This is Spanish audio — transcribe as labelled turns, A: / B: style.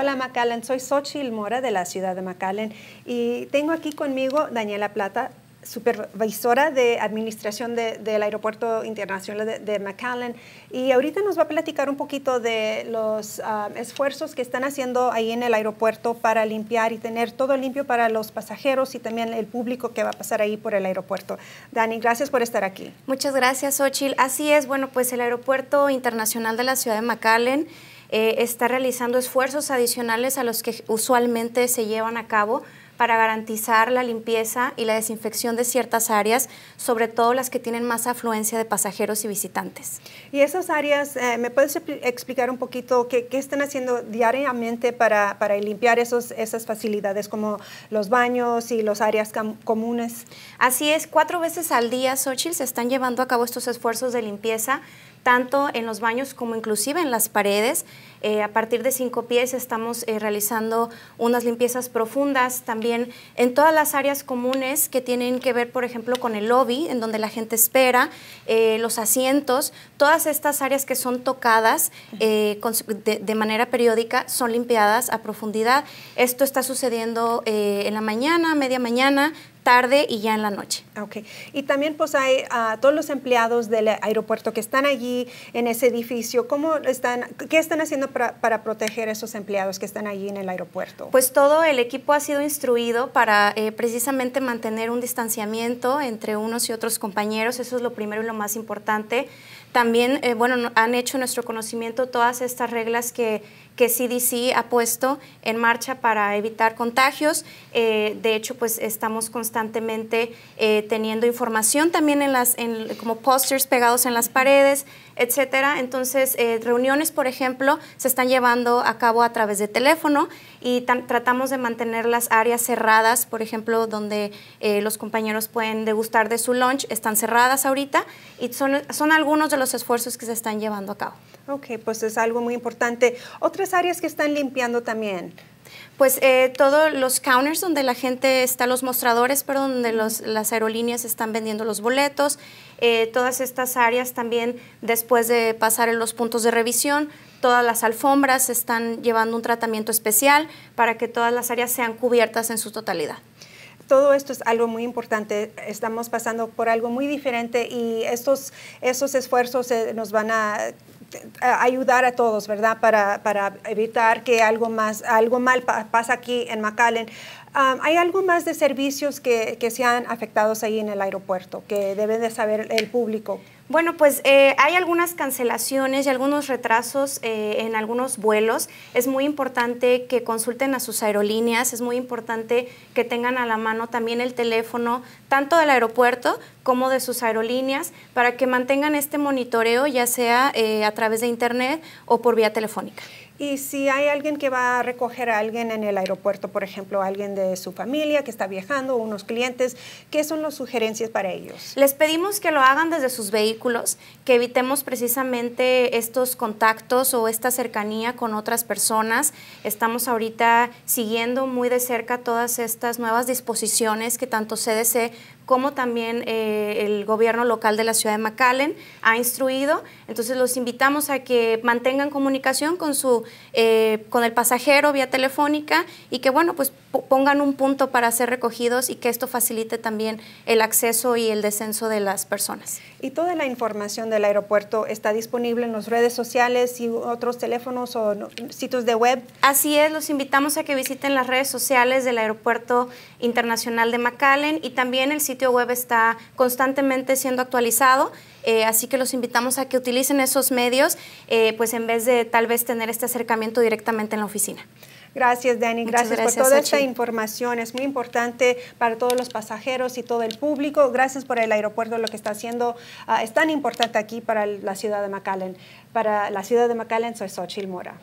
A: Hola McAllen, soy Xochitl Mora de la ciudad de McAllen y tengo aquí conmigo Daniela Plata, supervisora de administración del Aeropuerto Internacional de, Macallen Y ahorita nos va a platicar un poquito de los um, esfuerzos que están haciendo ahí en el aeropuerto para limpiar y tener todo limpio para los pasajeros y también el público que va a pasar ahí por el aeropuerto. Dani, gracias por estar aquí. Muchas gracias, Xochitl. Así es, bueno, pues el
B: Aeropuerto Internacional de la Ciudad de McAllen eh, está realizando esfuerzos adicionales a los que usualmente se llevan a cabo para garantizar la limpieza y la desinfección de
A: ciertas áreas, sobre todo las que tienen más afluencia de pasajeros y visitantes. ¿Y esas áreas, eh, me puedes explicar un poquito qué, están haciendo diariamente para, para limpiar esos, esas facilidades como los baños y las áreas comunes? Así es, cuatro veces al día, Xochitl, se están llevando a cabo estos esfuerzos de limpieza tanto
B: en los baños como inclusive en las paredes. Eh, a partir de cinco pies estamos eh, realizando unas limpiezas profundas también en todas las áreas comunes que tienen que ver, por ejemplo, con el lobby, en donde la gente espera, eh, los asientos, todas estas áreas que son tocadas eh, de, manera periódica son limpiadas a profundidad. Esto está sucediendo eh, en la mañana, media mañana, tarde y ya en la noche.
A: Y también pues hay a ah, todos los empleados del aeropuerto que están allí en ese edificio. ¿Cómo están, ¿Qué están haciendo para, proteger a esos empleados que están allí en el aeropuerto?
B: Pues todo el equipo ha sido instruido para eh, precisamente mantener un distanciamiento entre unos y otros compañeros. Eso es lo primero y lo más importante. También, eh, bueno, han hecho nuestro conocimiento todas estas reglas que, que CDC ha puesto en marcha para evitar contagios. Eh, de hecho, pues estamos constantemente eh, teniendo información también en las, como posters pegados en las paredes, etcétera. Entonces, eh, reuniones, por ejemplo, se están llevando a cabo a través de teléfono y tratamos de mantener las áreas cerradas, por ejemplo, donde eh, los compañeros pueden degustar de su lunch, están cerradas ahorita y son, son algunos de los esfuerzos que se están llevando a cabo. Ok, pues es algo muy importante. Otras áreas que están limpiando también. Pues eh, todos los counters donde la gente está, los mostradores, pero donde las aerolíneas están vendiendo los boletos, eh, todas estas áreas también después de pasar en los puntos de revisión, todas las alfombras están llevando un tratamiento especial
A: para que todas las áreas sean cubiertas en su totalidad todo esto es algo muy importante. Estamos pasando por algo muy diferente y estos, esos esfuerzos nos van a ayudar a todos, ¿verdad? Para, para evitar que algo, más, algo mal pasa aquí en McAllen. Ah, ¿Hay algo más de servicios que, que, sean afectados ahí en el aeropuerto que debe de saber el público? Bueno, pues eh, hay algunas cancelaciones
B: y algunos retrasos eh, en algunos vuelos. Es muy importante que consulten a sus aerolíneas, es muy importante que tengan a la mano también el teléfono, tanto del aeropuerto como de sus aerolíneas, para que mantengan este monitoreo, ya sea eh,
A: a través de Internet o por vía telefónica. Y si hay alguien que va a recoger a alguien en el aeropuerto, por ejemplo, alguien de su familia que está viajando, unos clientes, ¿qué son las sugerencias para ellos? Les pedimos que lo hagan desde sus vehículos, que evitemos precisamente
B: estos contactos o esta cercanía con otras personas. Estamos ahorita siguiendo muy de cerca todas estas nuevas disposiciones que tanto CDC como también eh, el gobierno local de la ciudad de McAllen ha instruido. Entonces los invitamos a que mantengan comunicación con su eh, con el pasajero vía telefónica y que, bueno, pues pongan un punto para ser recogidos y que esto facilite también el acceso y el descenso de las personas.
A: Y toda la información del aeropuerto está disponible en las redes sociales y otros teléfonos o sitios de web. Así es, los invitamos a
B: que visiten las redes sociales del Aeropuerto Internacional de McAllen y también el sitio web está constantemente siendo actualizado. Eh, así que los invitamos a que utilicen esos medios, eh, pues en vez de tal vez tener este acercamiento directamente en la oficina. Gracias, Dani. Gracias, por toda esta
A: información. Es muy importante para todos los pasajeros y todo el público. Gracias por el aeropuerto, lo que está haciendo ah, es tan importante aquí para la ciudad de McAllen. Para la ciudad de McAllen soy Xochitl Mora.